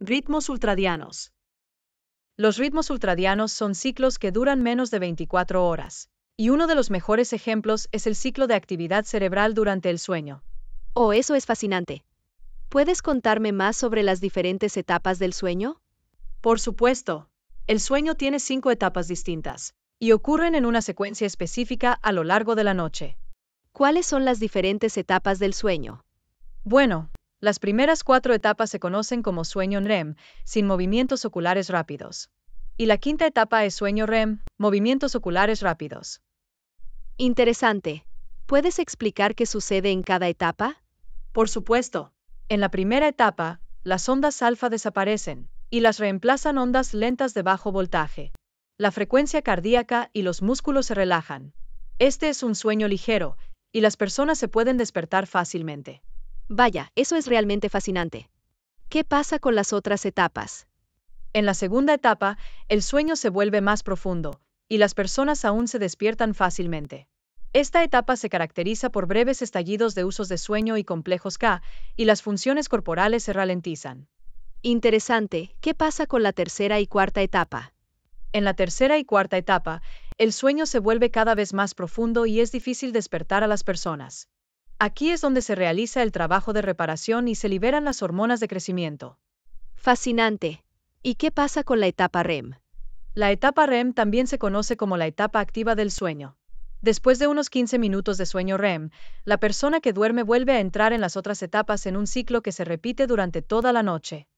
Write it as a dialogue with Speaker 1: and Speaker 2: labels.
Speaker 1: Ritmos ultradianos. Los ritmos ultradianos son ciclos que duran menos de 24 horas, y uno de los mejores ejemplos es el ciclo de actividad cerebral durante el sueño. Oh, eso es fascinante. ¿Puedes contarme más sobre las diferentes etapas del sueño? Por supuesto. El sueño tiene cinco etapas distintas, y ocurren en una secuencia específica a lo largo de la noche. ¿Cuáles son las diferentes etapas del sueño? Bueno, las primeras cuatro etapas se conocen como sueño REM, sin movimientos oculares rápidos. Y la quinta etapa es sueño REM, movimientos oculares rápidos. Interesante. ¿Puedes explicar qué sucede en cada etapa? Por supuesto. En la primera etapa, las ondas alfa desaparecen y las reemplazan ondas lentas de bajo voltaje. La frecuencia cardíaca y los músculos se relajan. Este es un sueño ligero, y las personas se pueden despertar fácilmente. Vaya, eso es realmente fascinante. ¿Qué pasa con las otras etapas? En la segunda etapa, el sueño se vuelve más profundo, y las personas aún se despiertan fácilmente. Esta etapa se caracteriza por breves estallidos de usos de sueño y complejos K, y las funciones corporales se ralentizan. Interesante, ¿qué pasa con la tercera y cuarta etapa? En la tercera y cuarta etapa, el sueño se vuelve cada vez más profundo y es difícil despertar a las personas. Aquí es donde se realiza el trabajo de reparación y se liberan las hormonas de crecimiento. Fascinante. ¿Y qué pasa con la etapa REM? La etapa REM también se conoce como la etapa activa del sueño. Después de unos 15 minutos de sueño REM, la persona que duerme vuelve a entrar en las otras etapas en un ciclo que se repite durante toda la noche.